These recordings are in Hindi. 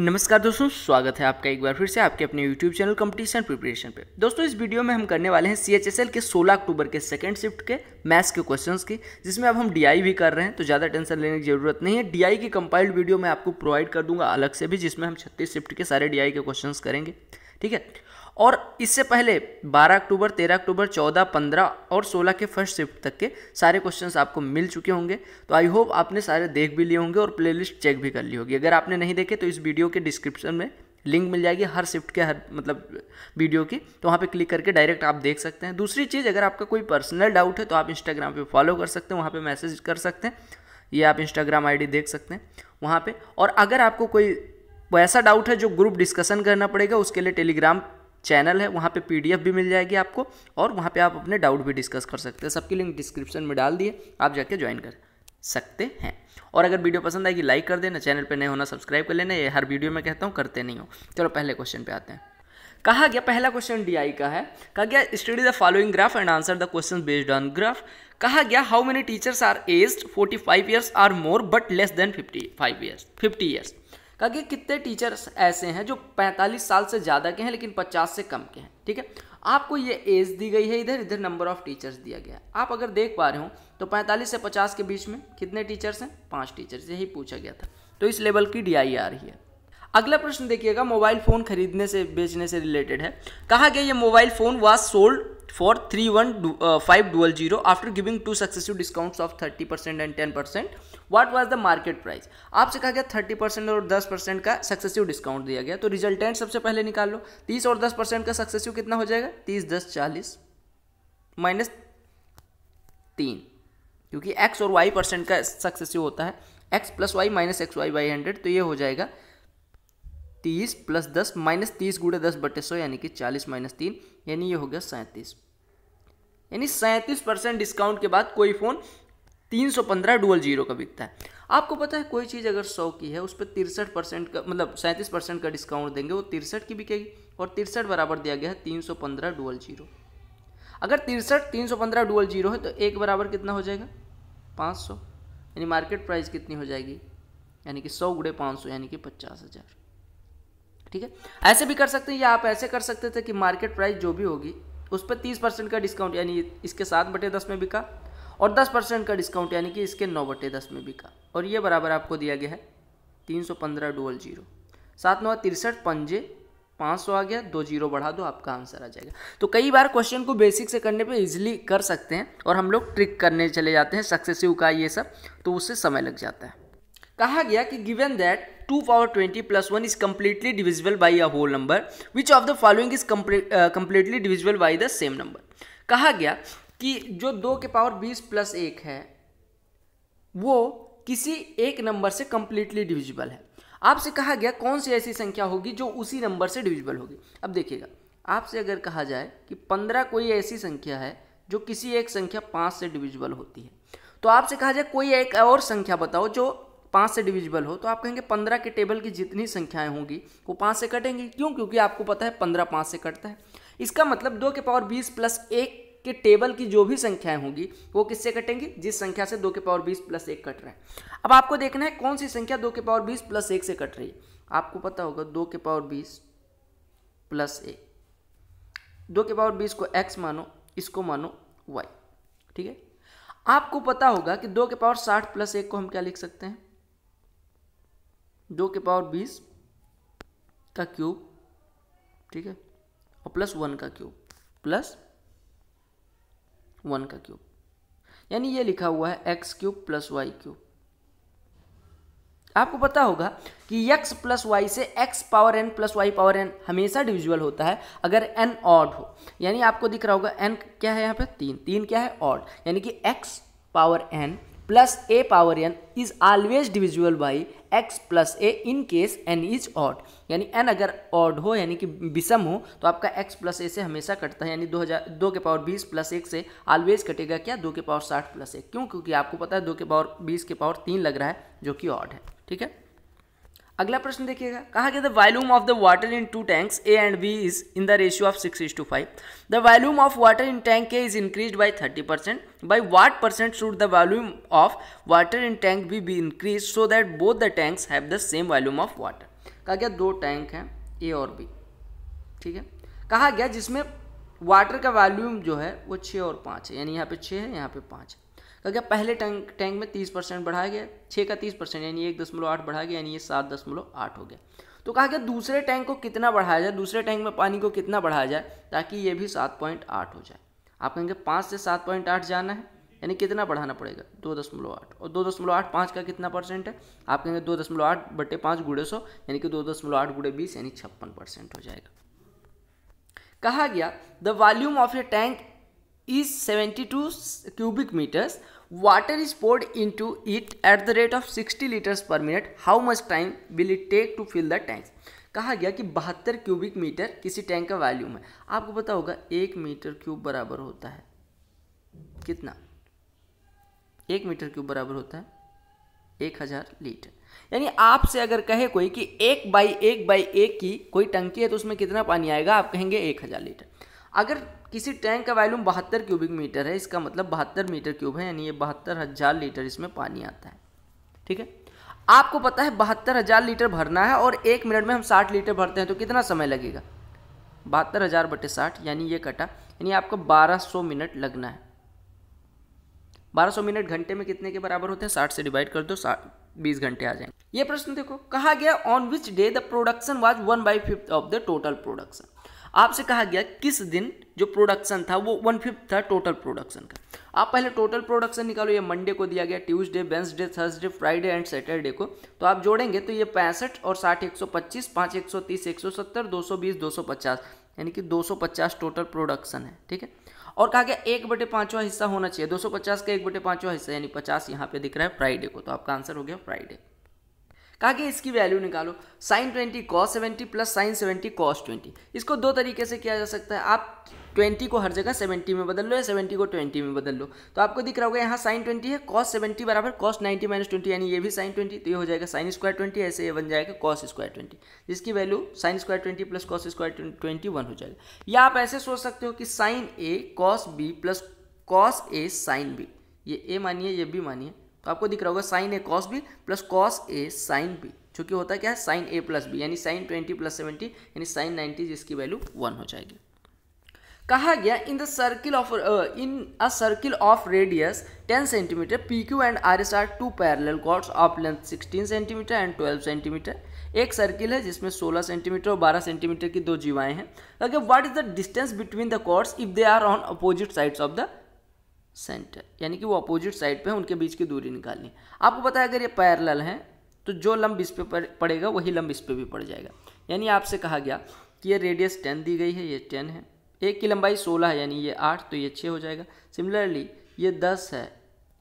नमस्कार दोस्तों स्वागत है आपका एक बार फिर से आपके अपने YouTube चैनल कंपटीशन प्रिपरेशन पे दोस्तों इस वीडियो में हम करने वाले हैं CHSL के 16 अक्टूबर के सेकंड शिफ्ट के मैथ्स के क्वेश्चंस की जिसमें अब हम DI भी कर रहे हैं तो ज़्यादा टेंशन लेने की जरूरत नहीं है DI की कंपाइल्ड वीडियो मैं आपको प्रोवाइड कर दूंगा अलग से भी जिसमें हम छत्तीस शिफ्ट के सारे डी के क्वेश्चन करेंगे ठीक है और इससे पहले 12 अक्टूबर 13 अक्टूबर 14, 15 और 16 के फर्स्ट शिफ्ट तक के सारे क्वेश्चंस आपको मिल चुके होंगे तो आई होप आपने सारे देख भी लिए होंगे और प्लेलिस्ट चेक भी कर ली होगी अगर आपने नहीं देखे तो इस वीडियो के डिस्क्रिप्शन में लिंक मिल जाएगी हर शिफ्ट के हर मतलब वीडियो की तो वहाँ पे क्लिक करके डायरेक्ट आप देख सकते हैं दूसरी चीज़ अगर आपका कोई पर्सनल डाउट है तो आप इंस्टाग्राम पे फॉलो कर सकते हैं वहाँ पे मैसेज कर सकते हैं ये आप इंस्टाग्राम आईडी देख सकते हैं वहाँ पे और अगर आपको कोई वैसा डाउट है जो ग्रुप डिस्कशन करना पड़ेगा उसके लिए टेलीग्राम चैनल है वहाँ पे पीडीएफ भी मिल जाएगी आपको और वहाँ पे आप अपने डाउट भी डिस्कस कर सकते हैं सबकी लिंक डिस्क्रिप्शन में डाल दिए आप जाके ज्वाइन कर सकते हैं और अगर वीडियो पसंद आएगी लाइक कर देना चैनल पर नहीं होना सब्सक्राइब कर लेना ये हर वीडियो में कहता हूँ करते नहीं हो चलो पहले क्वेश्चन पर आते हैं कहा गया पहला क्वेश्चन डीआई का है कहा गया study the following graph and answer the question based on graph कहा गया how many teachers are aged 45 five years or more but less than 55 five years 50 years कहा कि कितने टीचर्स ऐसे हैं जो 45 साल से ज़्यादा के हैं लेकिन 50 से कम के हैं ठीक है आपको ये एज दी गई है इधर इधर नंबर ऑफ टीचर्स दिया गया है आप अगर देख पा रहे हो तो 45 से 50 के बीच में कितने टीचर्स हैं पाँच टीचर्स यही पूछा गया था तो इस लेवल की डी e आ रही है अगला प्रश्न देखिएगा मोबाइल फ़ोन खरीदने से बेचने से रिलेटेड है कहा गया ये mobile phone was sold for three one five dual zero after giving two successive discounts of thirty percent and ten percent what was the market price आपसे कहा गया थर्टी परसेंट और दस परसेंट का सक्सेसिव डिस्काउंट दिया गया तो रिजल्टेंट सबसे पहले निकाल लो तीस और दस परसेंट का सक्सेसिव कितना हो जाएगा तीस दस चालीस माइनस तीन क्योंकि एक्स और वाई परसेंट का सक्सेसिव होता है X plus Y minus X Y by hundred तो ये हो जाएगा तीस प्लस दस माइनस तीस गुड़े दस बटे सौ यानी कि चालीस माइनस तीन यानी ये हो गया सैंतीस यानी सैंतीस परसेंट डिस्काउंट के बाद कोई फ़ोन तीन सौ पंद्रह डुअल जीरो का बिकता है आपको पता है कोई चीज़ अगर सौ की है उस पर तिरसठ परसेंट का मतलब सैंतीस परसेंट का डिस्काउंट देंगे वो तिरसठ की बिकेगी और तिरसठ बराबर दिया गया है तीन सौ पंद्रह डुअल जीरो अगर तिरसठ तीन सौ पंद्रह डुअल जीरो है तो एक बराबर कितना हो जाएगा पाँच सौ यानी मार्केट प्राइस कितनी हो जाएगी यानी कि सौ गुड़े पाँच सौ यानी कि पचास हज़ार ठीक है ऐसे भी कर सकते हैं या आप ऐसे कर सकते थे कि मार्केट प्राइस जो भी होगी उस पर तीस परसेंट का डिस्काउंट यानी इसके सात बटे दस में बिका और 10 परसेंट का डिस्काउंट यानी कि इसके नौ बटे दस में बिका और ये बराबर आपको दिया गया है तीन सौ पंद्रह डुअल जीरो सात नौ तिरसठ पंजे पाँच सौ आ गया दो जीरो बढ़ा दो आपका आंसर आ जाएगा तो कई बार क्वेश्चन को बेसिक से करने पे इजीली कर सकते हैं और हम लोग ट्रिक करने चले जाते हैं सक्सेसिव का ये सब तो उससे समय लग जाता है कहा गया कि given that two power twenty plus one is completely divisible by a whole number which of the following is completely divisible by the same number कहा गया कि जो दो के पावर बीस प्लस एक है वो किसी एक नंबर से कंप्लीटली डिविजिबल है आपसे कहा गया कौन सी ऐसी संख्या होगी जो उसी नंबर से डिविजिबल होगी अब देखिएगा आपसे अगर कहा जाए कि पंद्रह कोई ऐसी संख्या है जो किसी एक संख्या पाँच से डिविजिबल होती है तो आपसे कहा जाए कोई एक और संख्या बताओ जो पाँच से डिविजिबल हो तो आप कहेंगे पंद्रह के टेबल की जितनी संख्याएं होंगी वो पाँच से कटेंगी क्यों क्योंकि आपको पता है पंद्रह पाँच से कटता है इसका मतलब दो के पावर बीस प्लस एक कि टेबल की जो भी संख्याएं होंगी वो किससे कटेंगी जिस संख्या से दो के पावर बीस प्लस एक कट रहे हैं अब आपको देखना है कौन सी संख्या दो के पावर बीस प्लस एक से कट रही है आपको पता होगा दो के पावर बीस प्लस एक दो के पावर बीस को एक्स मानो इसको मानो वाई ठीक है आपको पता होगा कि दो के पावर साठ प्लस एक को हम क्या लिख सकते हैं दो के पावर बीस का क्यूब ठीक है और प्लस वन का क्यूब प्लस वन का क्यूब यानी ये लिखा हुआ है X cube plus Y cube आपको पता होगा कि x प्लस वाई से x power n plus Y power n हमेशा डिविजुअल होता है अगर n ऑड हो यानी आपको दिख रहा होगा n क्या है यहाँ पे तीन तीन क्या है ऑड यानी कि x power n plus a power n is always divisible by x plus a in case n is odd यानी n अगर odd हो यानी कि विषम हो तो आपका x प्लस ए से हमेशा कटता है यानी दो हज़ार दो के पावर बीस प्लस एक से ऑलवेज कटेगा क्या दो के पावर साठ प्लस एक क्यों क्योंकि आपको पता है दो के पावर बीस के पावर तीन लग रहा है जो कि ऑड है ठीक है अगला प्रश्न देखिएगा कहा गया the volume of the water in two tanks A and B is in the ratio of six is to five the volume of water in tank A is increase by thirty percent by what percent should the volume of water in tank B be increase so that both the tanks have the same volume of water कहा गया दो टैंक हैं ए और बी ठीक है कहा गया जिसमें वाटर का वॉल्यूम जो है वो छः और पाँच है यानी यहाँ पे छः है यहाँ पे पाँच है कहा गया पहले टैंक टैंक में तीस परसेंट बढ़ाया गया छः का तीस परसेंट यानी एक दशमलव आठ बढ़ाया गया यानी ये सात दशमलव आठ हो गया तो कहा गया दूसरे टैंक को कितना बढ़ाया जाए दूसरे टैंक में पानी को कितना बढ़ाया जाए ताकि ये भी सात पॉइंट आठ हो जाए आप कहेंगे पाँच से सात पॉइंट आठ जाना है यानी कितना बढ़ाना पड़ेगा दो दशमलव आठ और दो दशमलव आठ पाँच का कितना परसेंट है आप कहेंगे दो दशमलव आठ बटे पाँच गुड़े सौ यानी कि दो दशमलव आठ गुड़े बीस यानी छप्पन परसेंट हो जाएगा कहा गया the volume of a tank is 72 cubic meters water is poured into it at the rate of 60 liters per minute how much time will it take to fill the tanks कहा गया कि बहत्तर क्यूबिक मीटर किसी टैंक का वॉल्यूम है आपको पता होगा एक मीटर क्यूब बराबर होता है कितना एक मीटर क्यूब बराबर होता है एक हज़ार लीटर यानी आपसे अगर कहे कोई कि एक बाई एक बाई एक की कोई टंकी है तो उसमें कितना पानी आएगा आप कहेंगे एक हज़ार लीटर अगर किसी टैंक का वॉल्यूम बहत्तर क्यूबिक मीटर है इसका मतलब बहत्तर मीटर क्यूब है यानी ये बहत्तर हज़ार लीटर इसमें पानी आता है ठीक है आपको पता है बहत्तर हज़ार लीटर भरना है और एक मिनट में हम साठ लीटर भरते हैं तो कितना समय लगेगा बहत्तर हज़ार बटे साठ यानी ये कटा यानी आपको बारह सौ मिनट लगना है बारह सौ मिनट घंटे में कितने के बराबर होते हैं साठ से डिवाइड कर दो साठ बीस घंटे आ जाएंगे ये प्रश्न देखो कहा गया on which day the production was one by fifth of the total production आपसे कहा गया किस दिन जो प्रोडक्शन था वो वन फिफ्थ था टोटल प्रोडक्शन का आप पहले टोटल प्रोडक्शन निकालो ये मंडे को दिया गया Tuesday Wednesday Thursday Friday and Saturday को तो आप जोड़ेंगे तो ये पैंसठ और साठ एक सौ पच्चीस पाँच एक सौ तीस एक सौ सत्तर दो सौ बीस दो सौ पचास यानी कि दो सौ पचास टोटल प्रोडक्शन है ठीक है और कहा गया एक बटे पाँचवा हिस्सा होना चाहिए दो सौ पचास का एक बटे पाँचवा हिस्सा यानी पचास यहाँ पे दिख रहा है फ्राइडे को तो आपका आंसर हो गया फ्राइडे कहा कि इसकी वैल्यू निकालो sine twenty cos seventy plus sine seventy cos twenty इसको दो तरीके से किया जा सकता है आप ट्वेंटी को हर जगह सेवेंटी में बदल लो या सेवेंटी को ट्वेंटी में बदल लो तो आपको दिख रहा होगा यहाँ साइन ट्वेंटी है कॉस सेवेंटी बराबर कॉस नाइन्टी माइनस ट्वेंटी यानी ये भी साइन ट्वेंटी तो ये हो जाएगा साइन स्क्वायर ट्वेंटी ऐसे ये बन जाएगा कॉस स्क्वायर ट्वेंटी जिसकी value sine square twenty plus cos square twenty one हो जाएगा या आप ऐसे सोच सकते हो कि sine A cos B plus cos A sine B ये ए मानिए ये बी मानिए तो आपको दिख रहा होगा sine A cos B plus cos A sine B चूँकि होता क्या है साइन ए प्लस बी यानी साइन ट्वेंटी प्लस सेवेंटी यानी साइन नाइन्टी जिसकी वैल्यू वन हो जाएगी कहा गया in the circle of in a circle of radius 10 centimetre P Q and R S are two parallel chords of length 16 centimetre and 12 centimetre एक सर्किल है जिसमें 16 सेंटीमीटर और 12 सेंटीमीटर की दो जीवाएं हैं अगर what is the distance between the chords if they are on opposite sides of the centre यानी कि वो अपोजिट साइड पे हैं उनके बीच की दूरी निकालनी आपको पता है अगर ये पैरल हैं तो जो लंब इस पर पड़ेगा वही लंब इस पर भी पड़ जाएगा यानी आपसे कहा गया कि ये रेडियस टेन दी गई है ये टेन है एक की लंबाई सोलह है यानी ये आठ तो ये छः हो जाएगा सिमिलरली ये दस है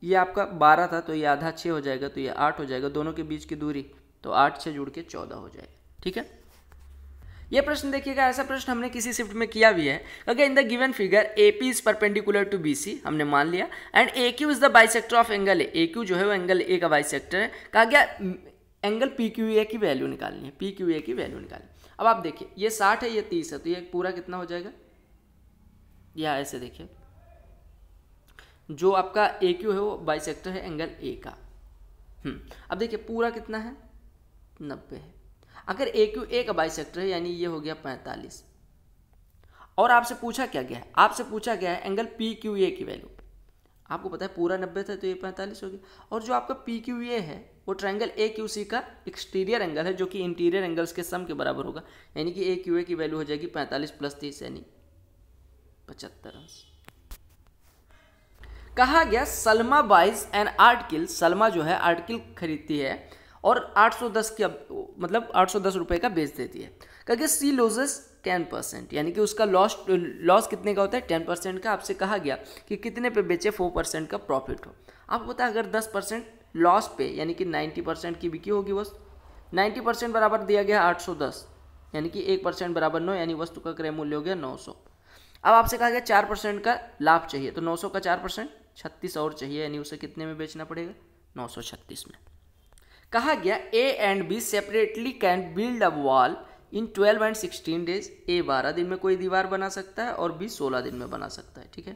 ये आपका बारह था तो ये आधा छः हो जाएगा तो ये आठ हो जाएगा दोनों के बीच की दूरी तो आठ छः जुड़ के चौदह हो जाएगा ठीक है ये प्रश्न देखिएगा ऐसा प्रश्न हमने किसी शिफ्ट में किया भी है अगर in the given figure A P is perpendicular to B C हमने मान लिया and A Q is the sector of angle A A Q जो है वो एंगल ए का बाई सेक्टर है कहा गया एंगल पी क्यू ए की वैल्यू निकालनी है पी क्यू ए की वैल्यू निकालनी अब आप देखिए ये साठ है ये तीस है तो ये पूरा कितना हो जाएगा या ऐसे देखिए जो आपका ए क्यू है वो बाई सेक्टर है एंगल ए का हम्म, अब देखिए पूरा कितना है नब्बे है अगर ए क्यू ए का बाई सेक्टर है यानी ये हो गया पैंतालीस और आपसे पूछा क्या गया है आपसे पूछा गया है एंगल पी क्यू ए की वैल्यू आपको पता है पूरा नब्बे था तो ये पैंतालीस हो गया और जो आपका पी क्यू ए है वो ट्रायंगल ए क्यू सी का एक्सटीरियर एंगल है जो कि इंटीरियर एंगल्स के सम के बराबर होगा यानी कि ए क्यू ए की वैल्यू हो जाएगी पैंतालीस प्लस तीस यानी पचहत्तर कहा गया Salma buys and article Salma जो है आर्टकिल खरीदती है और 810 की मतलब 810 रुपए का बेच देती है क्योंकि सी लोजेस 10 परसेंट यानी कि उसका लॉस लॉस कितने का होता है 10 परसेंट का आपसे कहा गया कि कितने पे बेचे 4 परसेंट का प्रॉफिट हो आपको पता है अगर 10 परसेंट लॉस पे यानी कि 90 परसेंट की बिकी होगी बस 90 परसेंट बराबर दिया गया 810 यानी कि एक परसेंट बराबर नौ यानी वस्तु का क्रय मूल्य हो गया नौ अब आपसे कहा गया चार परसेंट का लाभ चाहिए तो नौ का चार परसेंट छत्तीस और चाहिए यानी उसे कितने में बेचना पड़ेगा नौ में कहा गया A and B separately can build a wall in twelve and sixteen days A बारह दिन में कोई दीवार बना सकता है और बी सोलह दिन में बना सकता है ठीक है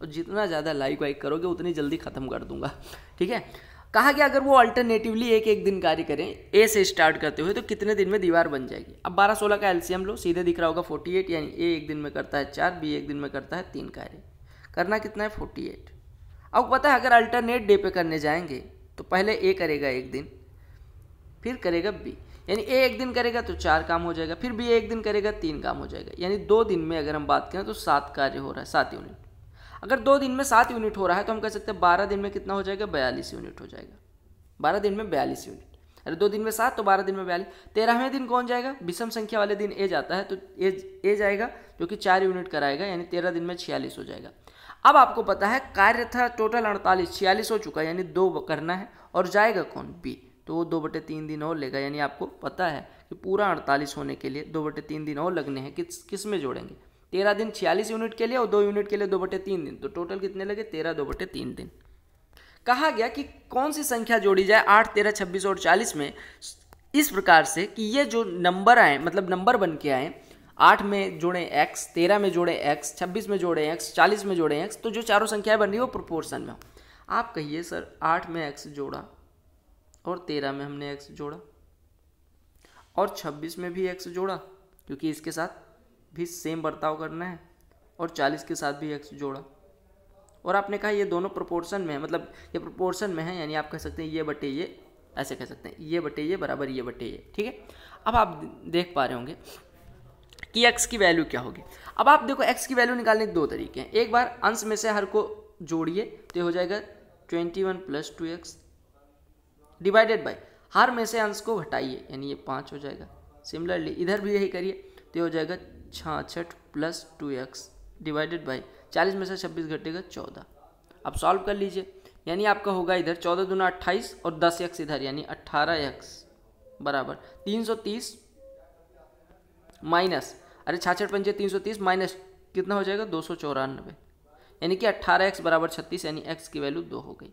और जितना ज़्यादा लाइक वाइक करोगे उतनी जल्दी ख़त्म कर दूंगा ठीक है कहा गया अगर वो अल्टरनेटिवली एक एक दिन कार्य करें ए से स्टार्ट करते हुए तो कितने दिन में दीवार बन जाएगी अब बारह सोलह का एलसीएम लो सीधे दिख रहा होगा फोर्टी एट यानी ए एक दिन में करता है चार बी एक दिन में करता है तीन कार्य करना कितना है फोर्टी एट अब पता है अगर अल्टरनेट डे पे करने जाएंगे तो पहले ए करेगा एक दिन फिर करेगा बी यानी ए एक दिन करेगा तो चार काम हो जाएगा फिर बी एक दिन करेगा तीन काम हो जाएगा यानी दो दिन में अगर हम बात करें तो सात कार्य हो रहा है सात यूनिट अगर दो दिन में सात यूनिट हो रहा है तो हम कह सकते हैं बारह दिन में कितना हो जाएगा बयालीस यूनिट हो जाएगा बारह दिन में बयालीस यूनिट अरे दो दिन में सात तो बारह दिन में बयालीस तेरहवें दिन कौन जाएगा विषम संख्या वाले दिन ए जाता है तो ए ए जाएगा जो कि चार यूनिट कराएगा यानी तेरह दिन में छियालीस हो जाएगा अब आपको पता है कार्य था टोटल अड़तालीस छियालीस हो चुका है यानी दो करना है और जाएगा कौन बी तो वो दो बटे तीन दिन और लेगा यानी आपको पता है कि पूरा अड़तालीस होने के लिए दो बटे तीन दिन और लगने हैं किस किस में जोड़ेंगे तेरह दिन छियालीस यूनिट के लिए और दो यूनिट के लिए दो बटे तीन दिन तो टोटल कितने लगे तेरह दो बटे तीन दिन कहा गया कि कौन सी संख्या जोड़ी जाए आठ तेरह छब्बीस और चालीस में इस प्रकार से कि ये जो नंबर आए मतलब नंबर बन के आए आठ में जोड़ें एक्स तेरह में जोड़ें एक्स छब्बीस में जोड़ें एक्स चालीस में जोड़ें एक्स तो जो चारों संख्याएं बन रही है वो प्रोपोर्शन में हो आप कहिए सर आठ में एक्स जोड़ा और तेरह में हमने एक्स जोड़ा और छब्बीस में भी एक्स जोड़ा क्योंकि इसके साथ भी सेम बर्ताव करना है और चालीस के साथ भी एक्स जोड़ा और आपने कहा ये दोनों प्रोपोर्शन में है मतलब ये प्रोपोर्शन में है यानी आप कह सकते हैं ये बटे ये ऐसे कह सकते हैं ये बटे ये बराबर ये बटे ये ठीक है अब आप देख पा रहे होंगे कि एक्स की वैल्यू क्या होगी अब आप देखो एक्स की वैल्यू निकालने के दो तरीके हैं एक बार अंश में से हर को जोड़िए तो हो जाएगा twenty one plus two X divided by हर में से अंश को घटाइए यानी ये पाँच हो जाएगा सिमिलरली इधर भी यही करिए तो हो जाएगा छाछठ plus two X divided by चालीस में से छब्बीस घटेगा चौदह आप सॉल्व कर लीजिए यानी आपका होगा इधर चौदह दूना अट्ठाईस और दस एक्स इधर यानी अट्ठारह एक्स बराबर तीन सौ तीस माइनस अरे छाछठ पंचे तीन सौ तीस माइनस कितना हो जाएगा दो सौ चौरानबे यानी कि अट्ठारह एक्स बराबर छत्तीस यानी एक्स की वैल्यू दो हो गई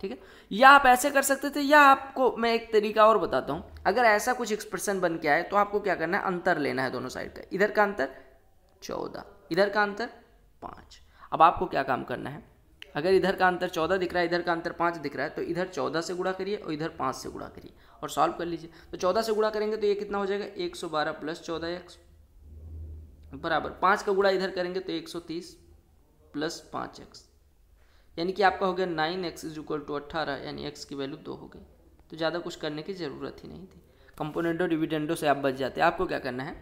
ठीक है या आप ऐसे कर सकते थे या आपको मैं एक तरीका और बताता हूँ अगर ऐसा कुछ एक्सप्रेशन बन के आए तो आपको क्या करना है अंतर लेना है दोनों साइड का इधर का अंतर चौदह इधर का अंतर पाँच अब आपको क्या काम करना है अगर इधर का अंतर चौदह दिख रहा है इधर का अंतर पाँच दिख रहा है तो इधर चौदह से गुड़ा करिए और इधर पाँच से गुड़ा करिए और सॉल्व कर लीजिए तो चौदह से गुड़ा करेंगे तो ये कितना हो जाएगा एक सौ बारह प्लस चौदह एक्स बराबर पाँच का गुड़ा इधर करेंगे तो एक सौ तीस प्लस पाँच एक्स यानी कि आपका हो गया nine X is equal to अट्ठारह यानी एक्स की वैल्यू दो हो गई तो ज़्यादा कुछ करने की ज़रूरत ही नहीं थी कंपोनेंटो डिविडेंडो से आप बच जाते आपको क्या करना है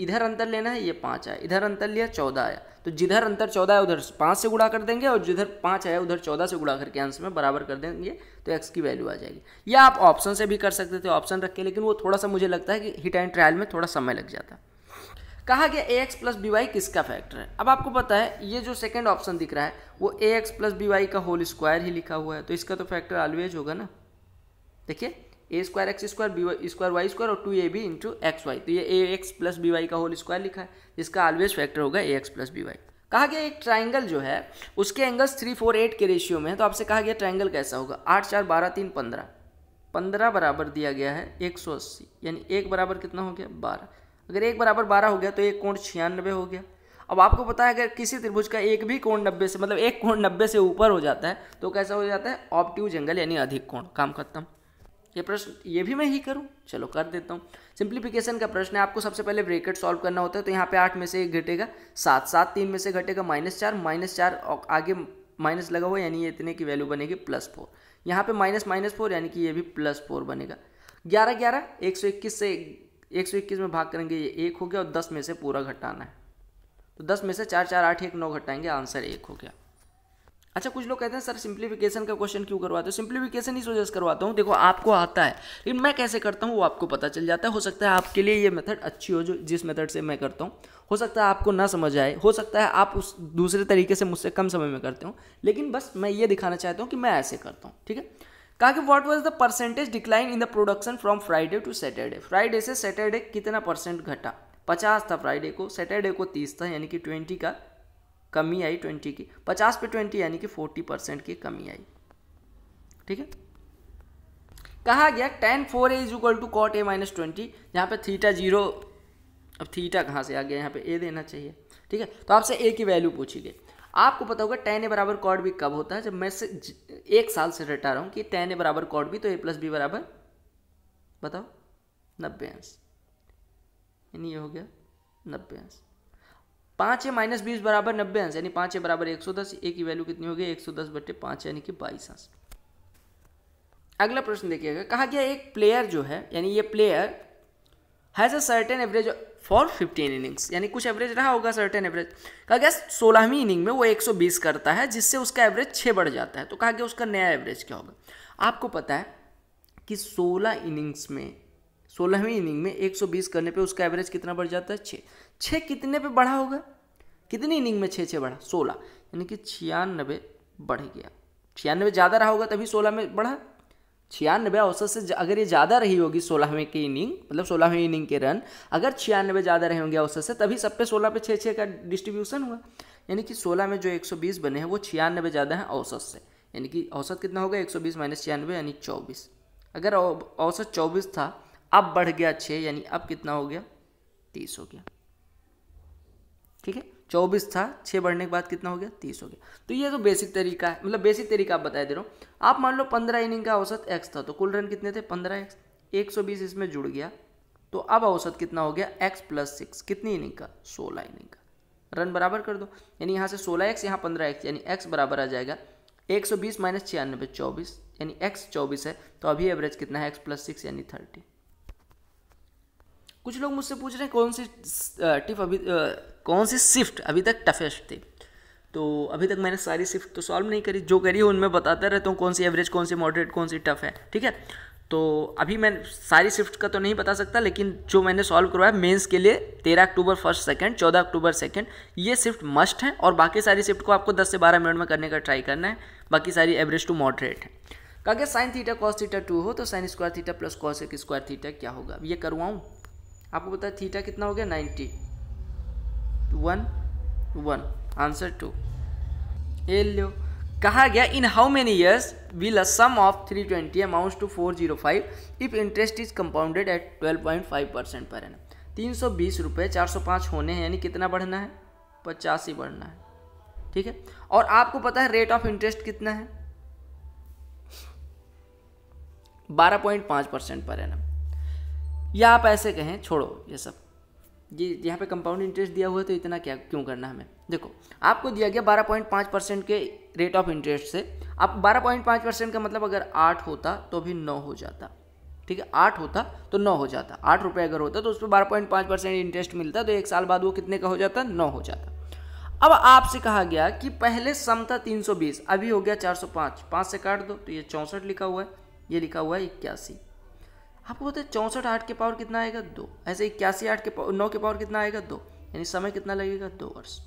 इधर अंतर लेना है ये पाँच आया इधर अंतर लिया चौदह आया तो जिधर अंतर चौदह आया उधर पाँच से गुड़ा कर देंगे और जिधर पाँच आया उधर चौदह से गुड़ा करके आंसर में बराबर कर देंगे तो एक्स की वैल्यू आ जाएगी या आप ऑप्शन से भी कर सकते थे ऑप्शन रख के लेकिन वो थोड़ा सा मुझे लगता है कि हिट एंड ट्रायल में थोड़ा समय लग जाता है कहा गया A X plus B Y किसका फैक्टर है अब आपको पता है ये जो सेकेंड ऑप्शन दिख रहा है वो A X plus B Y का होल स्क्वायर ही लिखा हुआ है तो इसका तो फैक्टर ऑलवेज होगा ना देखिए A square X square B square Y square और टू ए बी इंटू एक्स वाई तो ये A X plus B Y का होल स्क्वायर लिखा है जिसका ऑलवेज फैक्टर होगा A X plus B Y कहा गया एक ट्राइंगल जो है उसके एंगल्स थ्री फोर एट के रेशियो में है तो आपसे कहा गया ट्राइंगल कैसा होगा आठ चार बारह तीन पंद्रह पंद्रह बराबर दिया गया है एक सौ अस्सी यानी एक बराबर कितना हो गया बारह अगर एक बराबर बारह हो गया तो एक कोण छियानबे हो गया अब आपको पता है अगर किसी त्रिभुज का एक भी कोण नब्बे से मतलब एक कोण नब्बे से ऊपर हो जाता है तो कैसा हो जाता है ऑप्टिव जंगल यानी अधिक कोण काम खत्म ये प्रश्न ये भी मैं ही करूँ चलो कर देता हूँ सिंप्लीफिकेशन का प्रश्न है आपको सबसे पहले ब्रेकेट सॉल्व करना होता है तो यहाँ पे आठ में से एक घटेगा सात सात तीन में से घटेगा माइनस चार माइनस चार आगे माइनस लगा हुआ यानी ये इतने की वैल्यू बनेगी प्लस फोर यहाँ पे माइनस माइनस फोर यानी कि ये भी प्लस फोर बनेगा ग्यारह ग्यारह एक सौ इक्कीस से 121 में भाग करेंगे ये एक हो गया और 10 में से पूरा घटाना है तो 10 में से चार चार आठ एक नौ घटाएंगे आंसर एक हो गया अच्छा कुछ लोग कहते हैं सर सिंप्लीफिकेशन का क्वेश्चन क्यों करवाते हो सिंप्लीफिकेशन ही वजह से करवाता हूँ देखो आपको आता है लेकिन मैं कैसे करता हूँ वो आपको पता चल जाता है हो सकता है आपके लिए ये मेथड अच्छी हो जो जिस मेथड से मैं करता हूँ हो सकता है आपको ना समझ आए हो सकता है आप उस दूसरे तरीके से मुझसे कम समय में करते हो लेकिन बस मैं ये दिखाना चाहता हूँ कि मैं ऐसे करता हूँ ठीक है कहा कि what was the percentage decline in the production from Friday to Saturday Friday से सैटरडे कितना परसेंट घटा पचास था फ्राइडे को सैटरडे को तीस था यानी कि ट्वेंटी का कमी आई ट्वेंटी की पचास पे ट्वेंटी यानी कि फोर्टी परसेंट की कमी आई ठीक है कहा गया tan four A is equal to cot A minus twenty यहाँ पे थीटा जीरो अब थीटा कहाँ से आ गया यहाँ पे ए देना चाहिए ठीक है तो आपसे ए की वैल्यू पूछी गई आपको पता होगा टेन ए बराबर कॉड भी कब होता है जब मैं से एक साल से रटा रहा हूँ कि टेन ए बराबर कॉड भी तो ए प्लस बी बराबर बताओ नब्बे अंश यानी ये हो गया नब्बे अंश पाँच ए माइनस बीस बराबर नब्बे अंश यानी पाँच ए बराबर एक सौ दस ए की वैल्यू कितनी हो गई एक सौ दस बटे पाँच यानी कि बाईस अंश अगला प्रश्न देखिएगा कहा गया एक प्लेयर जो है यानी ये player has a certain average for fifteen innings यानी कुछ एवरेज रहा होगा सर्टेन एवरेज कहा गया सोलहवीं इनिंग में वो 120 करता है जिससे उसका एवरेज छः बढ़ जाता है तो कहा गया उसका नया एवरेज क्या होगा आपको पता है कि 16 इनिंग्स में सोलहवीं इनिंग में 120 करने पे उसका एवरेज कितना बढ़ जाता है छः छः कितने पे बढ़ा होगा कितनी इनिंग में छः छः बढ़ा सोलह यानी कि छियानबे बढ़ गया छियानबे ज़्यादा रहा होगा तभी सोलह में बढ़ा छियानबे औसत से अगर ये ज़्यादा रही होगी सोलहवें की इनिंग मतलब सोलहवें इनिंग के रन अगर छियानबे ज़्यादा रहे होंगे औसत से तभी सब पे सोलह पे छः छः का डिस्ट्रीब्यूशन हुआ यानी कि सोलह में जो एक सौ बीस बने हैं वो छियानबे ज़्यादा हैं औसत से यानी कि औसत कितना होगा एक सौ बीस माइनस छियानबे यानी चौबीस अगर औसत चौबीस था अब बढ़ गया छः यानी अब कितना हो गया तीस हो गया ठीक है चौबीस था छः बढ़ने के बाद कितना हो गया तीस हो गया तो ये तो बेसिक तरीका है मतलब बेसिक तरीका आप बताए दे रहा हूँ आप मान लो पंद्रह इनिंग का औसत एक्स था तो कुल रन कितने थे पंद्रह एक्स एक सौ बीस इसमें जुड़ गया तो अब औसत कितना हो गया एक्स प्लस सिक्स कितनी इनिंग का सोलह इनिंग का रन बराबर कर दो यानी यहाँ से सोलह एक्स यहाँ पंद्रह एक्स यानी एक्स बराबर आ जाएगा एक सौ बीस माइनस छियानबे चौबीस यानी एक्स चौबीस है तो अभी एवरेज कितना है एक्स प्लस सिक्स यानी थर्टी कुछ लोग मुझसे पूछ रहे हैं कौन सी टिप अभी आ, कौन सी शिफ्ट अभी तक टफेस्ट थी तो अभी तक मैंने सारी शिफ्ट तो सॉल्व नहीं करी जो करी उनमें बताता रहता हूँ कौन सी एवरेज कौन सी मॉडरेट कौन सी टफ है ठीक है तो अभी मैं सारी शिफ्ट का तो नहीं बता सकता लेकिन जो मैंने सॉल्व करवाया मेंस के लिए तेरह अक्टूबर फर्स्ट सेकंड चौदह अक्टूबर सेकंड ये शिफ्ट मस्ट है और बाकी सारी शिफ्ट को आपको दस से बारह मिनट में करने का ट्राई करना है बाकी सारी एवरेज टू मॉडरेट है कहा गया sine theta cos theta two हो तो sine square theta plus cos एक स्क्वायर थीटा क्या होगा अब ये करवाऊँ आपको पता है थीटा कितना हो गया नाइन्टी तो one one answer to a लो कहा गया in how many years will a sum of 320 twenty amount to four zero five if interest is compounded at twelve point five percent पर है ना तीन सौ बीस रुपये चार सौ पाँच होने हैं यानी कितना बढ़ना है पचास ही बढ़ना है ठीक है और आपको पता है रेट ऑफ इंटरेस्ट कितना है बारह पॉइंट पाँच परसेंट पर है ना या आप ऐसे कहें छोड़ो ये सब ये यहाँ पे कंपाउंड इंटरेस्ट दिया हुआ है तो इतना क्या क्यों करना हमें देखो आपको दिया गया 12.5 परसेंट के रेट ऑफ इंटरेस्ट से आप 12.5 परसेंट का मतलब अगर आठ होता तो भी नौ हो जाता ठीक है आठ होता तो नौ हो जाता आठ रुपये अगर होता तो उस पर बारह पॉइंट पाँच परसेंट इंटरेस्ट मिलता तो एक साल बाद वो कितने का हो जाता नौ हो जाता अब आपसे कहा गया कि पहले सम था तीन सौ बीस अभी हो गया चार सौ पाँच पाँच से काट दो तो ये चौंसठ लिखा हुआ है ये लिखा हुआ है इक्यासी आपको बोलते चौंसठ आठ के पावर कितना आएगा दो ऐसे इक्यासी आठ के पावर नौ के पावर कितना आएगा दो यानी समय कितना लगेगा दो वर्ष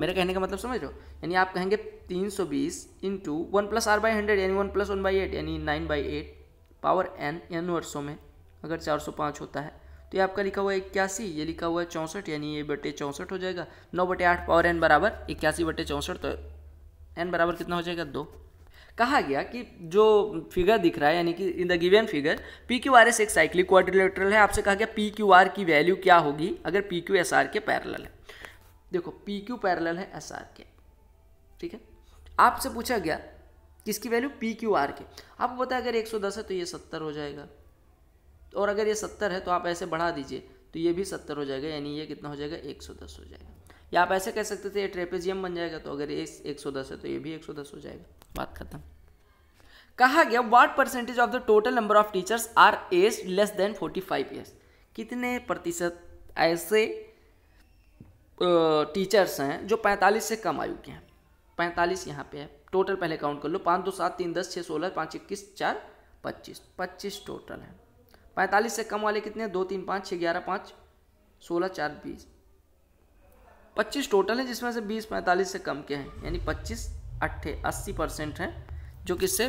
मेरे कहने का मतलब समझ रहे हो यानी आप कहेंगे तीन सौ बीस into one plus r by hundred यानी one plus one by eight यानी nine by eight power n n वर्षों में अगर चार सौ पाँच होता है तो ये आपका लिखा हुआ है इक्यासी ये लिखा हुआ है चौंसठ यानी ये बटे चौंसठ हो जाएगा नौ बटे आठ पावर एन बराबर इक्यासी बटे चौंसठ तो एन बराबर कितना हो जाएगा दो कहा गया कि जो फिगर दिख रहा है यानी कि in the given figure P Q R S एक साइक्लिक क्वाड्रिलेटरल है आपसे कहा गया पी क्यू आर की वैल्यू क्या होगी अगर पी क्यू एस आर के पैरल है देखो पी क्यू पैरल है एस आर के ठीक है आपसे पूछा गया किसकी वैल्यू पी क्यू आर के आपको पता है अगर एक सौ दस है तो ये सत्तर हो जाएगा और अगर ये सत्तर है तो आप ऐसे बढ़ा दीजिए तो ये भी सत्तर हो जाएगा यानी ये कितना हो जाएगा एक सौ दस हो जाएगा या आप ऐसे कह सकते थे ये ट्रेपेजियम बन जाएगा तो अगर ये एक सौ दस है तो ये भी एक सौ दस हो जाएगा बात खत्म कहा गया what percentage of the total number of teachers are age less than forty five years कितने प्रतिशत ऐसे टीचर्स हैं जो पैंतालीस से कम आयु के हैं पैंतालीस यहाँ पे है टोटल पहले काउंट कर लो पाँच दो सात तीन दस छः सोलह पाँच इक्कीस चार पच्चीस पच्चीस टोटल है पैंतालीस से कम वाले कितने दो तीन पाँच छः ग्यारह पाँच सोलह चार बीस पच्चीस टोटल है जिसमें से बीस पैंतालीस से कम के हैं यानी पच्चीस अट्ठे अस्सी परसेंट है जो कि इससे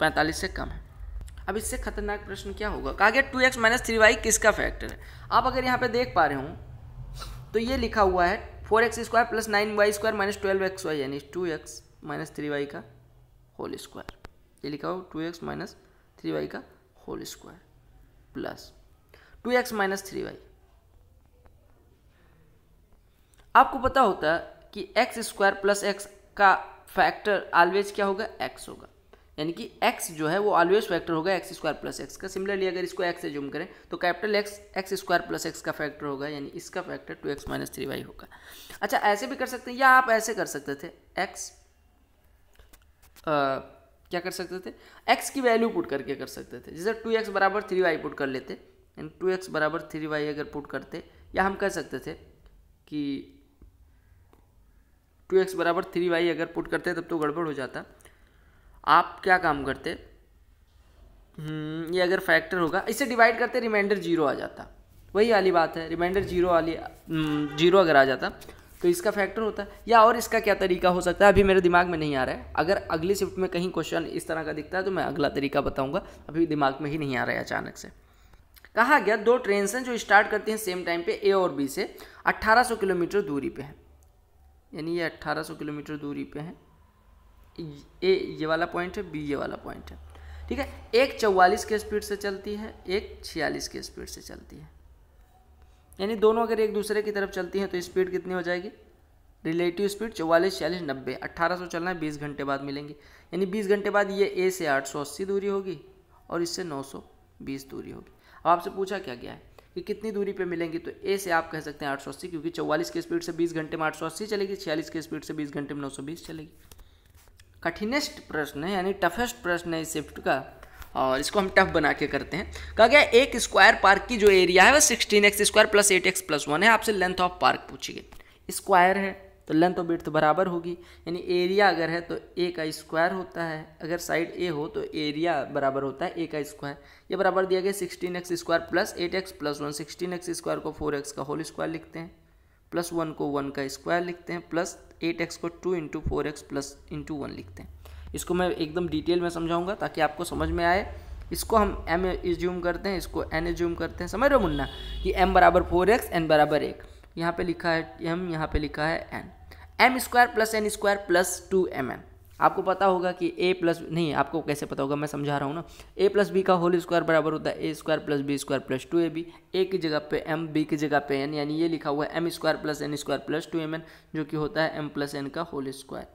पैंतालीस से कम है अब इससे खतरनाक प्रश्न क्या होगा कहा गया two x minus three y किसका फैक्टर है आप अगर यहाँ पे देख पा रहे हो तो ये लिखा हुआ है four x square plus nine y square minus twelve x y यानी two x minus three y का होल स्क्वायर ये लिखा हुआ two x minus three y का whole square plus two x minus three y आपको पता होता कि एक्स स्क्वायर प्लस एक्स का फैक्टर ऑलवेज क्या होगा एक्स होगा यानी कि एक्स जो है वो ऑलवेज फैक्टर होगा एक्स स्क्वायर प्लस एक्स का सिमिलरली अगर इसको एक्स से जूम करें तो capital x x square plus x का फैक्टर होगा यानी इसका factor two x minus three y होगा अच्छा ऐसे भी कर सकते हैं या आप ऐसे कर सकते थे एक्स क्या कर सकते थे एक्स की वैल्यू पुट करके कर सकते थे जैसे टू एक्स बराबर थ्री वाई पुट कर लेते यानी टू एक्स बराबर थ्री वाई अगर पुट करते या हम कह सकते थे कि टू एक्स बराबर थ्री वाई अगर पुट करते तब तो गड़बड़ हो जाता आप क्या काम करते हम्म, ये अगर फैक्टर होगा इसे डिवाइड करते रिमाइंडर जीरो आ जाता वही वाली बात है रिमाइंडर जीरो वाली जीरो हम्म, अगर आ जाता तो इसका फैक्टर होता है या और इसका क्या तरीका हो सकता है अभी मेरे दिमाग में नहीं आ रहा है अगर अगली शिफ्ट में कहीं क्वेश्चन इस तरह का दिखता है तो मैं अगला तरीका बताऊंगा अभी दिमाग में ही नहीं आ रहा है अचानक से कहा गया दो ट्रेन हैं जो स्टार्ट करती हैं सेम टाइम पे ए और बी से 1800 किलोमीटर दूरी पे हैं यानी ये 1800 किलोमीटर दूरी पे है ए ये वाला पॉइंट है बी ये वाला पॉइंट है ठीक है एक चौवालीस के स्पीड से चलती है एक छियालीस के स्पीड से चलती है यानी दोनों अगर एक दूसरे की तरफ चलती हैं तो स्पीड कितनी हो जाएगी रिलेटिव स्पीड चौवालीस छियालीस नब्बे अट्ठारह सौ चलना है बीस घंटे बाद मिलेंगे यानी बीस घंटे बाद ये ए से आठ सौ अस्सी दूरी होगी और इससे नौ सौ बीस दूरी होगी अब आपसे पूछा क्या गया है कि कितनी दूरी पे मिलेंगी तो ए से आप कह सकते हैं 880 क्योंकि 44 के स्पीड से 20 घंटे में 880 चलेगी 46 के स्पीड से 20 घंटे में 920 चलेगी कठिनेस्ट प्रश्न है यानी टफेस्ट प्रश्न है इस शिफ्ट का और इसको हम टफ बना के करते हैं कहा गया एक स्क्वायर पार्क की जो एरिया है वह sixteen x square plus eight x plus one है आपसे लेंथ ऑफ पार्क पूछिए स्क्वायर है तो लेंथ और विड्थ बराबर होगी यानी एरिया अगर है तो ए का स्क्वायर होता है अगर साइड ए हो तो एरिया बराबर होता है ए का स्क्वायर ये बराबर दिया गया sixteen x square plus eight x plus one sixteen x square को फोर एक्स का होल स्क्वायर लिखते हैं प्लस वन को वन का स्क्वायर लिखते हैं प्लस एट एक्स को two into four x plus into one लिखते हैं इसको मैं एकदम डिटेल में समझाऊंगा ताकि आपको समझ में आए इसको हम एम एज्यूम करते हैं इसको एन एज्यूम करते हैं समझ रहे हो मुन्ना कि एम बराबर फोर एक्स एन बराबर एक यहाँ पे लिखा है एम यहाँ पे लिखा है n m square plus n square plus two m n आपको पता होगा कि ए प्लस नहीं आपको कैसे पता होगा मैं समझा रहा हूँ ना ए प्लस बी का होल स्क्वायर बराबर होता है a square plus b square plus two A b a की जगह पे एम बी की जगह पे एन यानी ये लिखा हुआ है m square plus n square plus two m n जो कि होता है एम प्लस एन का होल स्क्वायर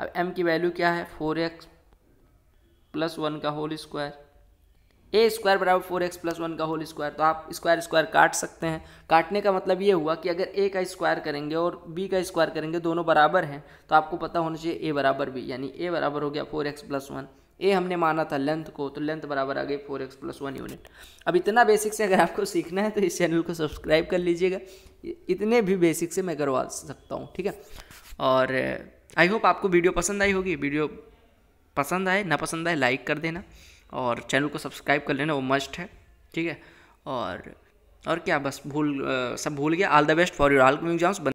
अब एम की वैल्यू क्या है फोर एक्स प्लस वन का होल स्क्वायर ए स्क्वायर बराबर फोर एक्स प्लस वन का होल स्क्वायर तो आप स्क्वायर स्क्वायर काट सकते हैं काटने का मतलब ये हुआ कि अगर ए का स्क्वायर करेंगे और बी का स्क्वायर करेंगे दोनों बराबर हैं तो आपको पता होना चाहिए ए बराबर बी यानी ए बराबर हो गया four x plus one a हमने माना था लेंथ को तो लेंथ बराबर आ गई four x plus one unit अब इतना बेसिक से अगर आपको सीखना है तो इस चैनल को सब्सक्राइब कर लीजिएगा इतने भी बेसिक से मैं करवा सकता हूँ ठीक है और आई होप आपको वीडियो पसंद आई होगी वीडियो पसंद आए ना पसंद आए लाइक कर देना और चैनल को सब्सक्राइब कर लेना वो मस्ट है ठीक है और और क्या बस भूल आ, सब भूल गया all the best for your all exams